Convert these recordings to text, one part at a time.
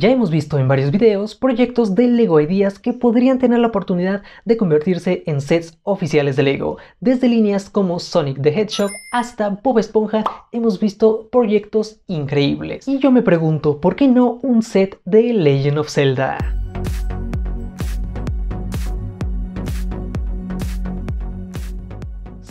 Ya hemos visto en varios videos proyectos de LEGO Ideas que podrían tener la oportunidad de convertirse en sets oficiales de LEGO. Desde líneas como Sonic the Hedgehog hasta Bob Esponja hemos visto proyectos increíbles. Y yo me pregunto, ¿por qué no un set de Legend of Zelda?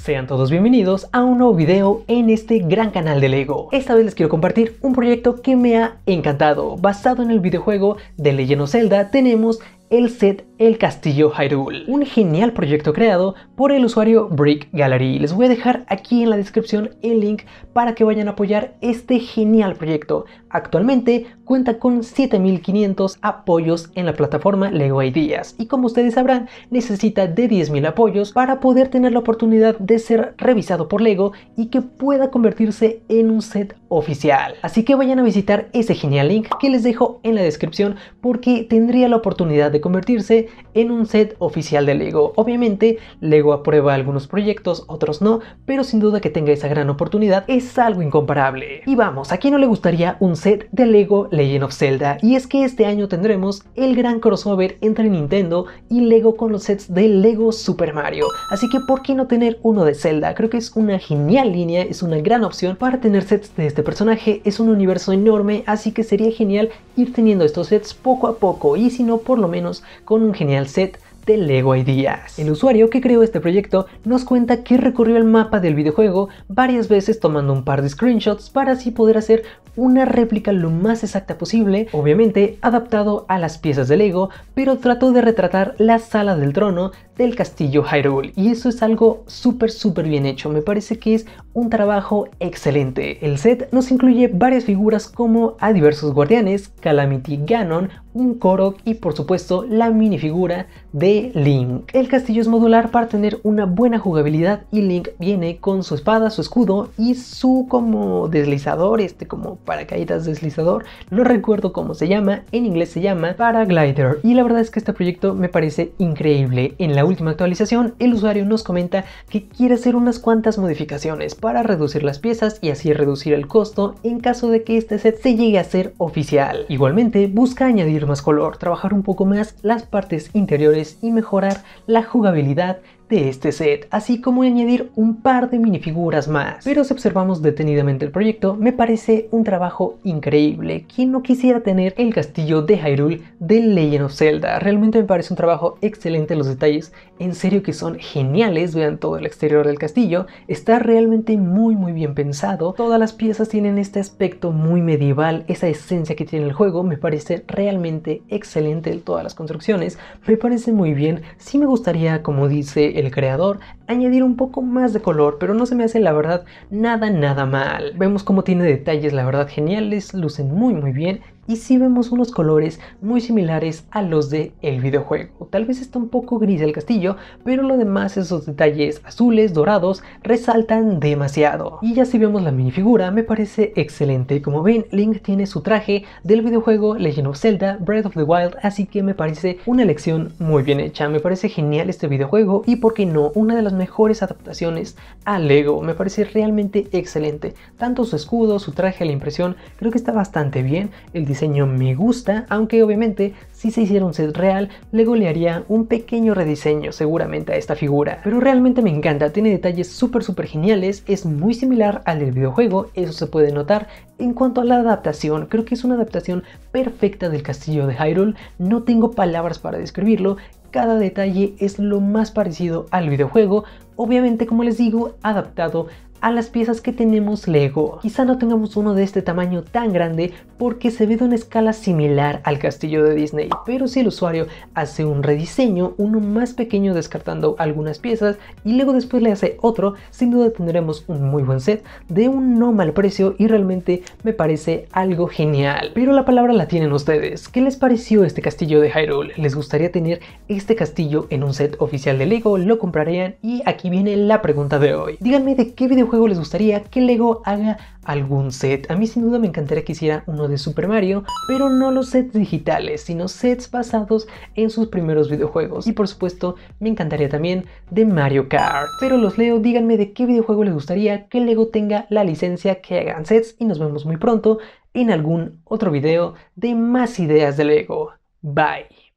Sean todos bienvenidos a un nuevo video en este gran canal de LEGO. Esta vez les quiero compartir un proyecto que me ha encantado. Basado en el videojuego de Legend of Zelda tenemos el set El Castillo Hyrule, un genial proyecto creado por el usuario Brick Gallery. Les voy a dejar aquí en la descripción el link para que vayan a apoyar este genial proyecto. Actualmente cuenta con 7500 apoyos en la plataforma Lego Ideas y como ustedes sabrán necesita de 10.000 apoyos para poder tener la oportunidad de ser revisado por Lego y que pueda convertirse en un set oficial. Así que vayan a visitar ese genial link que les dejo en la descripción porque tendría la oportunidad de convertirse en un set oficial de Lego. Obviamente Lego aprueba algunos proyectos, otros no, pero sin duda que tenga esa gran oportunidad es algo incomparable. Y vamos, ¿a quién no le gustaría un set de Lego, Legend of Zelda y es que este año tendremos el gran crossover entre Nintendo y Lego con los sets de Lego Super Mario, así que ¿por qué no tener uno de Zelda? Creo que es una genial línea, es una gran opción para tener sets de este personaje, es un universo enorme, así que sería genial ir teniendo estos sets poco a poco y si no por lo menos con un genial set de Lego Ideas. El usuario que creó este proyecto nos cuenta que recorrió el mapa del videojuego varias veces tomando un par de screenshots para así poder hacer una réplica lo más exacta posible, obviamente adaptado a las piezas de Lego, pero trató de retratar la sala del trono del castillo Hyrule y eso es algo súper súper bien hecho, me parece que es un trabajo excelente. El set nos incluye varias figuras como a diversos guardianes, Calamity Ganon, un Korok y por supuesto la minifigura de Link. El castillo es modular para tener una buena jugabilidad y Link viene con su espada, su escudo y su como deslizador, este como paracaídas deslizador, no recuerdo cómo se llama, en inglés se llama Paraglider y la verdad es que este proyecto me parece increíble. En la última actualización, el usuario nos comenta que quiere hacer unas cuantas modificaciones para reducir las piezas y así reducir el costo en caso de que este set se llegue a ser oficial. Igualmente, busca añadir más color, trabajar un poco más las partes interiores y mejorar la jugabilidad de este set, así como añadir un par de minifiguras más. Pero si observamos detenidamente el proyecto, me parece un trabajo increíble. ¿Quién no quisiera tener el castillo de Hyrule de Legend of Zelda? Realmente me parece un trabajo excelente, los detalles en serio que son geniales, vean todo el exterior del castillo, está realmente muy muy bien pensado, todas las piezas tienen este aspecto muy medieval, esa esencia que tiene el juego, me parece realmente excelente todas las construcciones, me parece muy bien, sí me gustaría, como dice el creador añadir un poco más de color, pero no se me hace la verdad nada nada mal. Vemos cómo tiene detalles la verdad geniales, lucen muy muy bien y sí vemos unos colores muy similares a los del el videojuego. Tal vez está un poco gris el castillo, pero lo demás, esos detalles azules, dorados, resaltan demasiado. Y ya si vemos la minifigura, me parece excelente. Como ven, Link tiene su traje del videojuego Legend of Zelda Breath of the Wild, así que me parece una elección muy bien hecha. Me parece genial este videojuego y, por qué no, una de las mejores adaptaciones a Lego. Me parece realmente excelente. Tanto su escudo, su traje, la impresión, creo que está bastante bien. El diseño me gusta, aunque obviamente si se hiciera un set real, le haría un pequeño rediseño seguramente a esta figura. Pero realmente me encanta, tiene detalles súper súper geniales, es muy similar al del videojuego, eso se puede notar. En cuanto a la adaptación, creo que es una adaptación perfecta del castillo de Hyrule, no tengo palabras para describirlo, cada detalle es lo más parecido al videojuego, obviamente como les digo, adaptado a las piezas que tenemos Lego. Quizá no tengamos uno de este tamaño tan grande porque se ve de una escala similar al castillo de Disney, pero si el usuario hace un rediseño, uno más pequeño descartando algunas piezas y luego después le hace otro, sin duda tendremos un muy buen set de un no mal precio y realmente me parece algo genial. Pero la palabra la tienen ustedes. ¿Qué les pareció este castillo de Hyrule? ¿Les gustaría tener este castillo en un set oficial de Lego? ¿Lo comprarían? Y aquí viene la pregunta de hoy. Díganme de qué videojuego juego les gustaría que LEGO haga algún set. A mí sin duda me encantaría que hiciera uno de Super Mario, pero no los sets digitales, sino sets basados en sus primeros videojuegos. Y por supuesto, me encantaría también de Mario Kart. Pero los leo, díganme de qué videojuego les gustaría que LEGO tenga la licencia que hagan sets y nos vemos muy pronto en algún otro video de más ideas de LEGO. Bye.